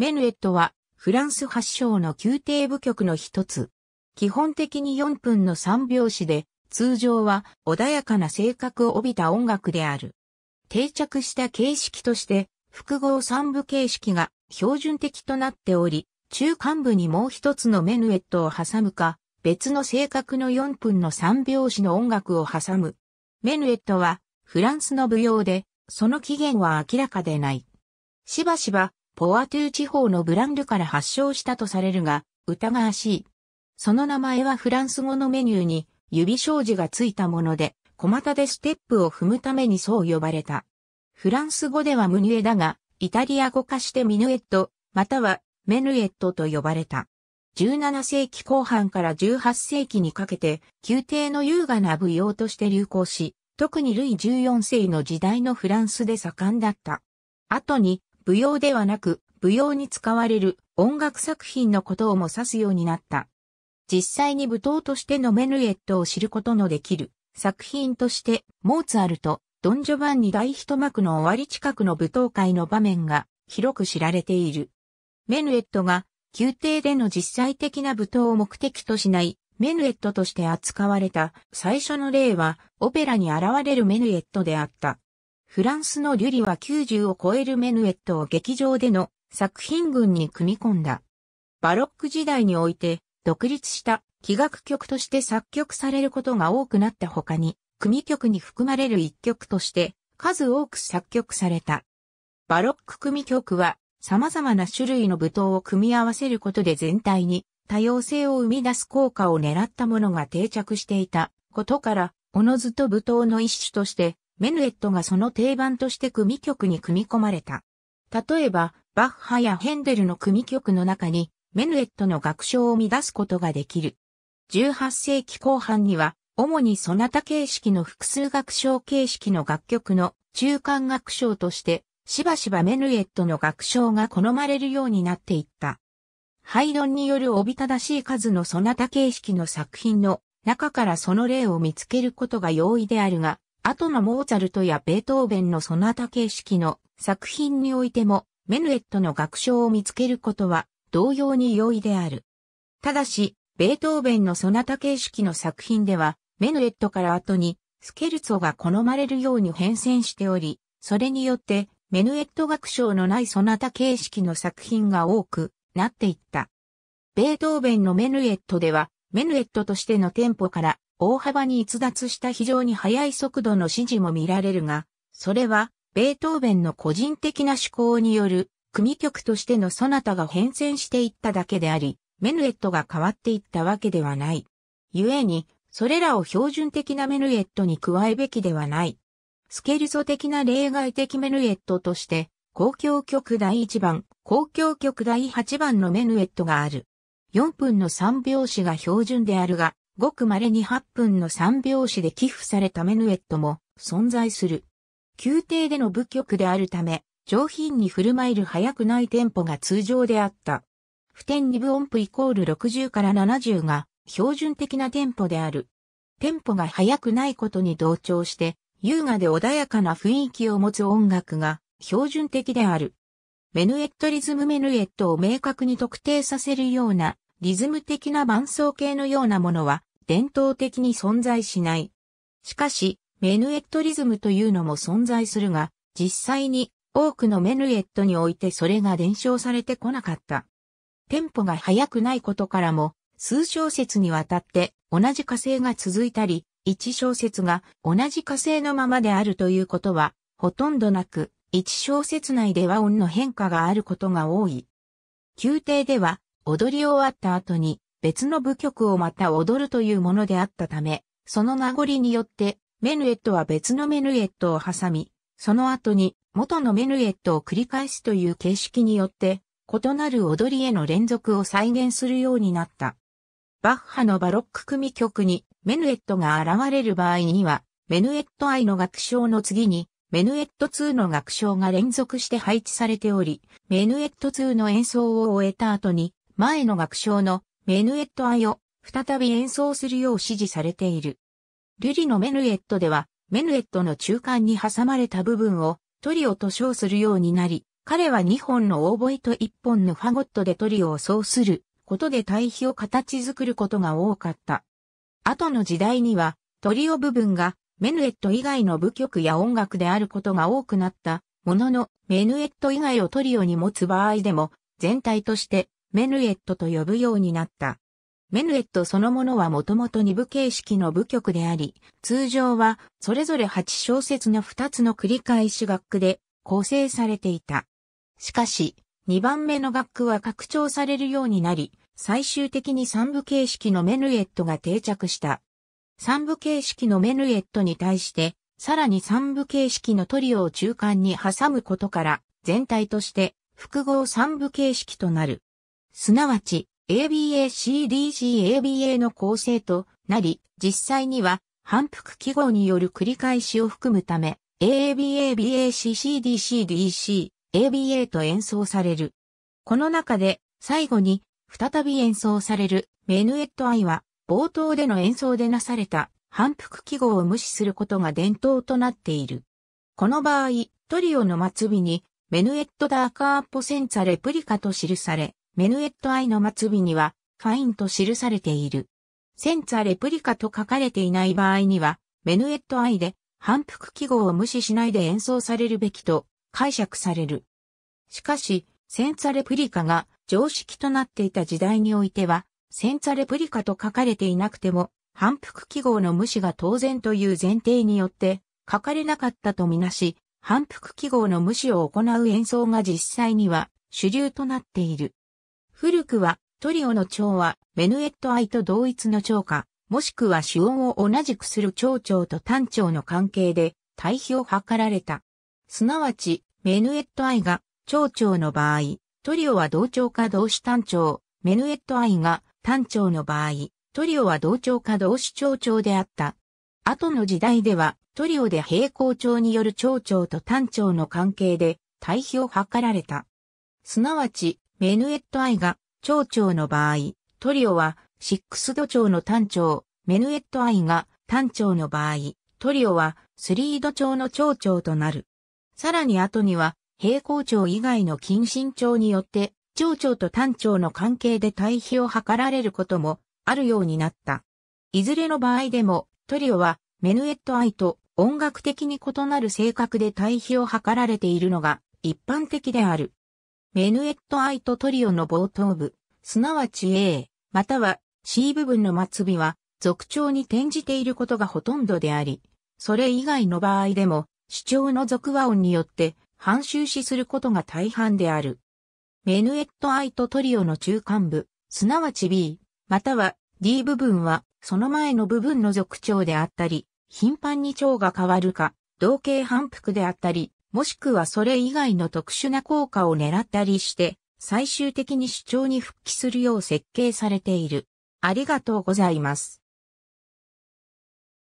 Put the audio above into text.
メヌエットはフランス発祥の宮廷部局の一つ。基本的に4分の3拍子で、通常は穏やかな性格を帯びた音楽である。定着した形式として、複合3部形式が標準的となっており、中間部にもう一つのメヌエットを挟むか、別の性格の4分の3拍子の音楽を挟む。メヌエットはフランスの舞踊で、その起源は明らかでない。しばしばポアトゥ地方のブランドから発祥したとされるが、疑わしい。その名前はフランス語のメニューに指障子がついたもので、小股でステップを踏むためにそう呼ばれた。フランス語ではムニエだが、イタリア語化してミヌエット、またはメヌエットと呼ばれた。17世紀後半から18世紀にかけて、宮廷の優雅な舞踊として流行し、特にルイ14世の時代のフランスで盛んだった。後に、舞踊ではなく、舞踊に使われる音楽作品のことをも指すようになった。実際に舞踏としてのメヌエットを知ることのできる作品として、モーツァルト、ドン・ジョバンニ第一幕の終わり近くの舞踏会の場面が広く知られている。メヌエットが宮廷での実際的な舞踏を目的としないメヌエットとして扱われた最初の例はオペラに現れるメヌエットであった。フランスのリュリは90を超えるメヌエットを劇場での作品群に組み込んだ。バロック時代において独立した器楽曲として作曲されることが多くなった他に、組曲に含まれる一曲として数多く作曲された。バロック組曲は様々な種類の舞踏を組み合わせることで全体に多様性を生み出す効果を狙ったものが定着していたことから、おのずと舞踏の一種としてメヌエットがその定番として組曲に組み込まれた。例えば、バッハやヘンデルの組曲の中に、メヌエットの楽章を乱すことができる。18世紀後半には、主にソナタ形式の複数楽章形式の楽曲の中間楽章として、しばしばメヌエットの楽章が好まれるようになっていった。ハイドンによるおびただしい数のソナタ形式の作品の中からその例を見つけることが容易であるが、後のモーツァルトやベートーベンのそなた形式の作品においても、メヌエットの楽章を見つけることは同様に容易である。ただし、ベートーベンのそなた形式の作品では、メヌエットから後にスケルツォが好まれるように変遷しており、それによってメヌエット楽章のないそなた形式の作品が多くなっていった。ベートーベンのメヌエットでは、メヌエットとしてのテンポから大幅に逸脱した非常に速い速度の指示も見られるが、それは、ベートーベンの個人的な趣向による、組曲としてのソナタが変遷していっただけであり、メヌエットが変わっていったわけではない。故に、それらを標準的なメヌエットに加えべきではない。スケルソ的な例外的メヌエットとして、公共曲第1番、公共曲第8番のメヌエットがある。4分の3拍子が標準であるが、ごく稀に8分の3拍子で寄付されたメヌエットも存在する。宮廷での舞曲であるため、上品に振る舞える早くないテンポが通常であった。普天二部音符イコール60から70が標準的なテンポである。テンポが速くないことに同調して、優雅で穏やかな雰囲気を持つ音楽が標準的である。メヌエットリズムメヌエットを明確に特定させるようなリズム的な伴奏系のようなものは伝統的に存在しない。しかし、メヌエットリズムというのも存在するが、実際に多くのメヌエットにおいてそれが伝承されてこなかった。テンポが速くないことからも、数小節にわたって同じ火星が続いたり、一小節が同じ火星のままであるということは、ほとんどなく、一小節内で和音の変化があることが多い。宮廷では、踊り終わった後に、別の舞曲をまた踊るというものであったため、その名残によってメヌエットは別のメヌエットを挟み、その後に元のメヌエットを繰り返すという形式によって異なる踊りへの連続を再現するようになった。バッハのバロック組曲にメヌエットが現れる場合には、メヌエット愛の楽章の次に、メヌエット2の楽章が連続して配置されており、メヌエット2の演奏を終えた後に、前の楽章のメヌエット愛を再び演奏するよう指示されている。ルリのメヌエットでは、メヌエットの中間に挟まれた部分をトリオと称するようになり、彼は2本のオーボイと1本のファゴットでトリオをそうすることで対比を形作ることが多かった。後の時代には、トリオ部分がメヌエット以外の部曲や音楽であることが多くなったものの、メヌエット以外をトリオに持つ場合でも、全体としてメヌエットと呼ぶようになった。メヌエットそのものはもともと二部形式の部曲であり、通常はそれぞれ8小節の2つの繰り返し楽区で構成されていた。しかし、2番目の楽区は拡張されるようになり、最終的に三部形式のメヌエットが定着した。三部形式のメヌエットに対して、さらに三部形式のトリオを中間に挟むことから、全体として複合三部形式となる。すなわち ABACDGABA の構成となり、実際には反復記号による繰り返しを含むため、AABABACCDCDC、ABA と演奏される。この中で最後に再び演奏されるメヌエットイは冒頭での演奏でなされた反復記号を無視することが伝統となっている。この場合、トリオの末尾にメヌエットダーカーポセンツァレプリカと記され、メヌエット愛の末尾には、ファインと記されている。センツァレプリカと書かれていない場合には、メヌエット愛で、反復記号を無視しないで演奏されるべきと解釈される。しかし、センツァレプリカが常識となっていた時代においては、センツァレプリカと書かれていなくても、反復記号の無視が当然という前提によって、書かれなかったとみなし、反復記号の無視を行う演奏が実際には主流となっている。古くは、トリオの蝶は、メヌエット愛と同一の蝶か、もしくは主音を同じくする蝶蝶と単蝶の関係で、対比を図られた。すなわち、メヌエット愛が、蝶蝶の場合、トリオは同調か同志単調、メヌエット愛が単調の場合、トリオは同調か同志長調であった。後の時代では、トリオで平行調による長調と単調の関係で、対比を図られた。すなわち、メヌエット・アイが、蝶長の場合、トリオは、シックスド町の単長、メヌエット・アイが、単長の場合、トリオは、スリード町の蝶長となる。さらに後には、平行蝶以外の近親蝶によって、蝶長と単長の関係で対比を図られることも、あるようになった。いずれの場合でも、トリオは、メヌエットアイと音楽的に異なる性格で対比を図られているのが一般的である。メヌエット・アイト・トリオの冒頭部、すなわち A、または C 部分の末尾は、俗長に転じていることがほとんどであり、それ以外の場合でも、主張の俗和音によって、反収支することが大半である。メヌエット・アイト・トリオの中間部、すなわち B、または D 部分は、その前の部分の俗長であったり、頻繁に長が変わるか、同型反復であったり、もしくはそれ以外の特殊な効果を狙ったりして、最終的に主張に復帰するよう設計されている。ありがとうございます。